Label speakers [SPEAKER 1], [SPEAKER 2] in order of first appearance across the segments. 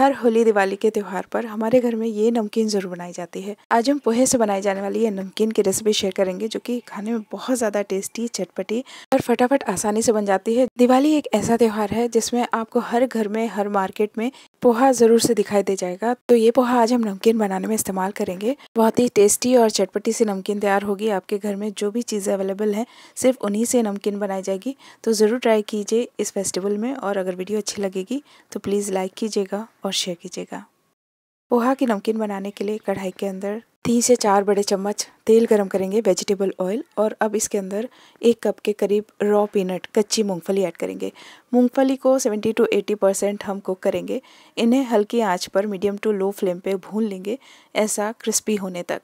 [SPEAKER 1] हर होली दिवाली के त्यौहार पर हमारे घर में ये नमकीन ज़रूर बनाई जाती है आज हम पोहे से बनाई जाने वाली ये नमकीन की रेसिपी शेयर करेंगे जो कि खाने में बहुत ज़्यादा टेस्टी चटपटी और फटाफट आसानी से बन जाती है दिवाली एक ऐसा त्यौहार है जिसमें आपको हर घर में हर मार्केट में पोहा ज़रूर से दिखाई दे जाएगा तो ये पोहा आज हम नमकीन बनाने में इस्तेमाल करेंगे बहुत ही टेस्टी और चटपटी सी नमकीन तैयार होगी आपके घर में जो भी चीज़ें अवेलेबल हैं सिर्फ उन्हीं से नमकीन बनाई जाएगी तो ज़रूर ट्राई कीजिए इस फेस्टिवल में और अगर वीडियो अच्छी लगेगी तो प्लीज़ लाइक कीजिएगा और और शेयर कीजिएगा पोहा की नमकीन बनाने के लिए कढ़ाई के अंदर तीन से चार बड़े चम्मच तेल गरम करेंगे वेजिटेबल ऑयल और अब इसके अंदर एक कप के करीब रॉ पीनट कच्ची मूंगफली ऐड करेंगे मूंगफली को 70 टू 80 परसेंट हम कुक करेंगे इन्हें हल्की आंच पर मीडियम टू लो फ्लेम पे भून लेंगे ऐसा क्रिस्पी होने तक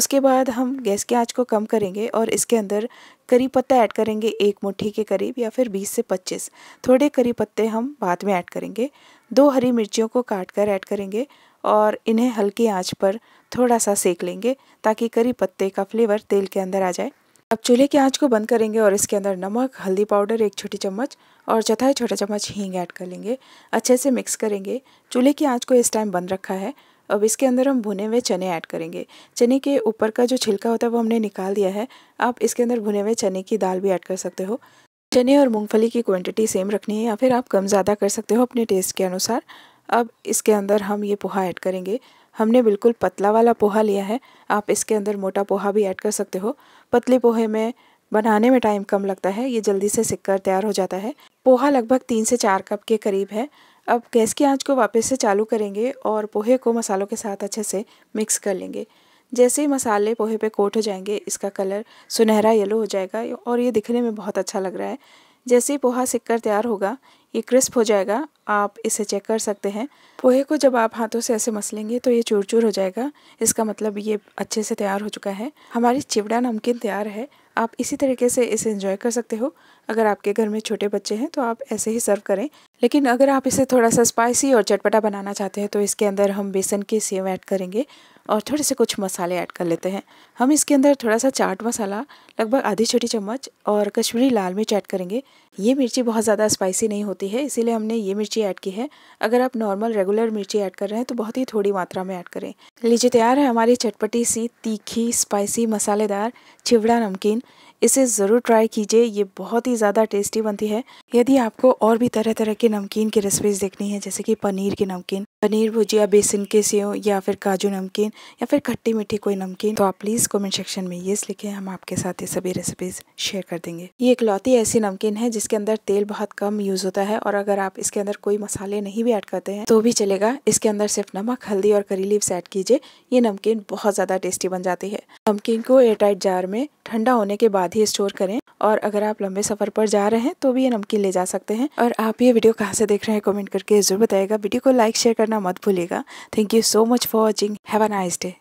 [SPEAKER 1] उसके बाद हम गैस की आंच को कम करेंगे और इसके अंदर करी पत्ता ऐड करेंगे एक मुठ्ठी के करीब या फिर बीस से पच्चीस थोड़े करी पत्ते हम बाद में ऐड करेंगे दो हरी मिर्चियों को काट कर ऐड करेंगे और इन्हें हल्की आंच पर थोड़ा सा सेक लेंगे ताकि करी पत्ते का फ्लेवर तेल के अंदर आ जाए अब चूल्हे की आंच को बंद करेंगे और इसके अंदर नमक हल्दी पाउडर एक छोटी चम्मच और चौथाई छोटा चम्मच हींग ऐड कर लेंगे अच्छे से मिक्स करेंगे चूल्हे की आंच को इस टाइम बंद रखा है अब इसके अंदर हम भुने हुए चने ऐड करेंगे चने के ऊपर का जो छिलका होता है वो हमने निकाल दिया है आप इसके अंदर भुने हुए चने की दाल भी ऐड कर सकते हो चने और मूंगफली की क्वांटिटी सेम रखनी है या फिर आप कम ज़्यादा कर सकते हो अपने टेस्ट के अनुसार अब इसके अंदर हम ये पोहा ऐड करेंगे हमने बिल्कुल पतला वाला पोहा लिया है आप इसके अंदर मोटा पोहा भी ऐड कर सकते हो पतले पोहे में बनाने में टाइम कम लगता है ये जल्दी से सिक कर तैयार हो जाता है पोहा लगभग तीन से चार कप के करीब है अब गैस की आंच को वापस से चालू करेंगे और पोहे को मसालों के साथ अच्छे से मिक्स कर लेंगे जैसे ही मसाले पोहे पे कोट हो जाएंगे इसका कलर सुनहरा येलो हो जाएगा और ये दिखने में बहुत अच्छा लग रहा है जैसे ही पोहा सिक कर तैयार होगा ये क्रिस्प हो जाएगा आप इसे चेक कर सकते हैं पोहे को जब आप हाथों से ऐसे मसलेंगे तो ये चूर चूर हो जाएगा इसका मतलब ये अच्छे से तैयार हो चुका है हमारी चिवड़ा नमकीन तैयार है आप इसी तरीके से इसे इंजॉय कर सकते हो अगर आपके घर में छोटे बच्चे हैं तो आप ऐसे ही सर्व करें लेकिन अगर आप इसे थोड़ा सा स्पाइसी और चटपटा बनाना चाहते हैं तो इसके अंदर हम बेसन की सेव ऐड करेंगे और थोड़े से कुछ मसाले ऐड कर लेते हैं हम इसके अंदर थोड़ा सा चाट मसाला लगभग आधी छोटी चम्मच और कश्मीरी लाल मिर्च ऐड करेंगे ये मिर्ची बहुत ज़्यादा स्पाइसी नहीं होती है इसीलिए हमने ये मिर्ची ऐड की है अगर आप नॉर्मल रेगुलर मिर्ची ऐड कर रहे हैं तो बहुत ही थोड़ी मात्रा में ऐड करें लीजिए तैयार है हमारी चटपटी सी तीखी स्पाइसी मसालेदार चिवड़ा नमकीन इसे ज़रूर ट्राई कीजिए ये बहुत ही ज़्यादा टेस्टी बनती है यदि आपको और भी तरह तरह की नमकीन की रेसिपीज़ देखनी है जैसे कि पनीर की नमकीन पनीर भुजिया बेसन के सेव या फिर काजू नमकीन या फिर खट्टी मीठी कोई नमकीन तो आप प्लीज़ कमेंट सेक्शन में ये लिखें हम आपके साथ ये सभी रेसिपीज़ शेयर कर देंगे ये एक लौती ऐसी नमकीन है जिसके अंदर तेल बहुत कम यूज़ होता है और अगर आप इसके अंदर कोई मसाले नहीं भी ऐड करते हैं तो भी चलेगा इसके अंदर सिर्फ नमक हल्दी और करी लीव्स ऐड कीजिए ये नमकीन बहुत ज़्यादा टेस्टी बन जाती है नमकीन को एयर टाइट जार में ठंडा होने के बाद ही स्टोर करें और अगर आप लंबे सफर पर जा रहे हैं तो भी ये नमकीन ले जा सकते हैं और आप ये वीडियो कहाँ से देख रहे हैं कमेंट करके जरूर बताएगा वीडियो को लाइक शेयर करना मत भूलिएगा thank you so much for watching have a nice day